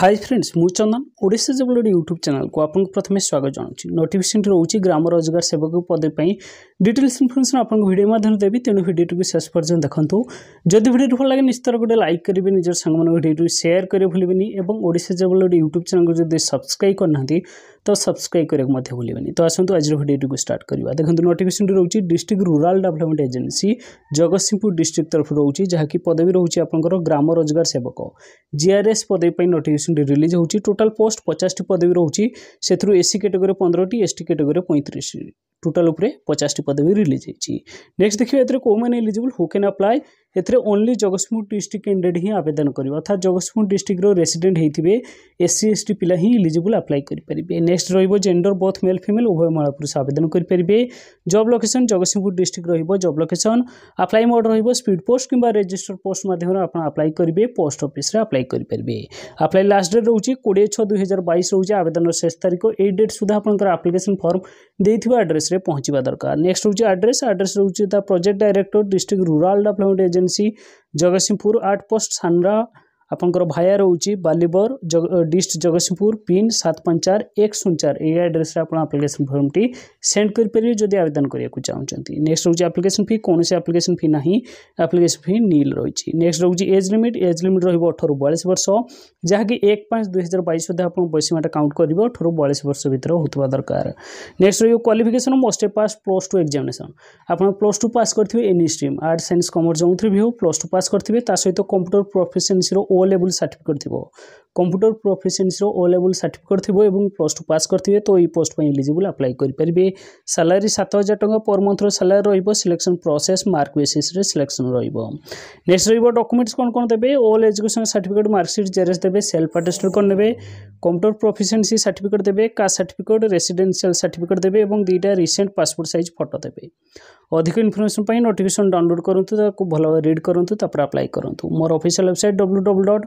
high friends ମୁଁ ଚନ୍ଦନ Odisha ଜବଲଡ଼ି YouTube ଚ୍ୟାନେଲ୍କୁ ଆପଣଙ୍କୁ ପ୍ରଥମେ ସ୍ୱାଗତ ଜଣାଉଛି ନୋଟିଫିକେସନ୍ଟି ରହୁଛି ଗ୍ରାମ ରୋଜଗାର ସେବକ ପଦ ପାଇଁ ଡିଟେଲ୍ସ ଇନଫର୍ମେସନ୍ ଆପଣଙ୍କୁ ଭିଡ଼ିଓ ମାଧ୍ୟମରେ ଦେବି ତେଣୁ ଭିଡ଼ିଓଟିକୁ ଶେଷ ପର୍ଯ୍ୟନ୍ତ ଦେଖନ୍ତୁ ଯଦି ଭିଡ଼ିଓଟି ଭଲ ଲାଗେ ନିଶ୍ଚିତ ଗୋଟେ ଲାଇକ୍ କରିବେ ନିଜର ସାଙ୍ଗମାନଙ୍କୁ ଭିଡ଼ିଓଟି ସେୟାର କରିବେ ଭୁଲିବେନି ଏବଂ ଓଡ଼ିଶା ଜବଲଡ଼ି ୟୁଟ୍ୟୁବ୍ ଚ୍ୟାନେଲ୍କୁ ଯଦି ସବସ୍କ୍ରାଇବ୍ କରିନାହାନ୍ତି तो सब्सक्राइब करा भूल तो आसतु आज भिडियो को स्टार्ट करवा देखो नोटिकेसन रोच district rural development agency Jagatsinghpur district तरफ जहाँ जहाँकि पदवी रोचे आप ग्राम रोजगार सेवक जीआरएस पदवीपाई नोटिकेसन रिलीज होती टोटाल पोस्ट पचास पदवी रोचे से सी कैटेगोरी पंद्रह एस टी कैटेगरी पैंतीस टोटाल पचास पदवी रिलीज होती नेक्स्ट देखिए कौन मैंने eligible who can apply either only Jagatpur district candidate ही आवेदन कर अर्थात जगतपुर डिस्ट्रिक्टर रेसीडेट होते एस सी एस टी पिला ही इलीजबल आप्लाई करेंगे next gender both male female उभय महापुरुष आवेदन करेंगे जब लोकेशन जगतपुर डिस्ट्रिक्ट जब लोकेशन आप्लाई मोड रीड पोस्ट कि रेजिटर पोस्ट मध्यम आप्लाय करेंगे पोस्ट अफिश्रे आप्लाई करेंगे आप्लाई लास्ट डेट रोचे कोड़े छः दुई हजार बैस रोचे आवेदन शेष तारीख ए डेट सुधा आपंकर आप्लिकेसन फर्म देड्रेस पहुंचा दरकार नेक्स्ट रोचे आड्रेस आड्रेस रोचे project director district rural development agent भ्याकेन्सी जगतसिंहपुर आउट पोस्ट छन् र आपंकर भाया रोच बालीबर जग डिस्ट जगत सिंहपुर पिन सात पाँच चार एक शून्य चार यह आड्रेस आप्लिकेसन फर्म टी सेंड करेंगे जब आवेदन करने को चाहते नेक्स्ट रोचे आप्लिकेसन फी कौन आप्लिकेसन फी ना आप्लिकेसन फी नील रही नेक्स्ट रोचे एज लिमिट एज लिमिट रोह अठर बयास वर्ष जहाँकि एक पाँच दुई हजार बैस सुधा आप बैसीमाटा काउंट कर अठर बयालीस वर्ष भितर हो दरकार नेक्स्ट रोज क्वाफिकेसन मस्टे पास प्लस टू एक्जामेसन आप प्लस टू पास करेंगे any stream arts science commerce जो भी हो प्लस टू पास करेंगे सहित कंप्यूटर प्रफेसनसर ଓ ଲେବୁଲ୍ ସାର୍ଟିଫିକେଟ୍ ଥିବ কম্পুটর প্রফিসিয়েন্সির ও লেভেল সার্টিফিকেট থাকবে এবং প্লস টু পাস করতে তো এই পোস্ট পাই ইলিজিবল আপ্লাই করে স্যালারি সাত হাজার টাকা পর মন্থর স্যালারি রহব সিলেকশন প্রসেস মার্ক বেসিসে সিলেকশন রহব নেক্সট রহব ডকুমেন্টস কোণ কোণ দেবে all education certificate marksheet xerox দেবে সেলফ আটেস্টেড কোণ নেবে কম্পুটর প্রফিসিয়েন্সি সার্টিফিকেট দেবে কাস্ট সার্টিফিকেট রেসিডেন্সিয়াল সার্টিফিকেট দেবে এবং দুইটা রিসেন্ট পাসপোর্ট সাইজ ফটো দেবে ଅଧିକ ଇନଫର୍ମେସନ୍ ପାଇଁ ନୋଟିଫିକେସନ୍ ଡାଉନଲୋଡ଼୍ କରନ୍ତୁ ତାକୁ ଭଲ ଭାବେ ରିଡ୍ କରନ୍ତୁ ତାପରେ ଆପ୍ଲାଏ କରନ୍ତୁ ମୋର official website W W dot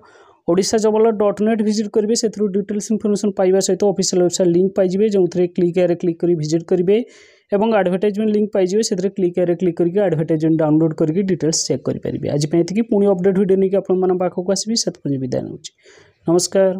ओडा जबल डट नेट भिजिट करेंगे से डिटेल्स इनफर्मेशन पाया सहित अफिसील वेबसाइट लिंक पाइबे जो थे क्लिक आए क्लिक कर भिजिट करेंगे और आडभर्टाइजमेंट लिंक पाइबे से क्लिक आए क्लिक करके आडभर्टाइजमेंट डाउनलोड करके डिटेल्स चेक करेंगे आज पर पुणी अपडेट भिडियो नहीं आपको आसपी से विदाय नौ नमस्कार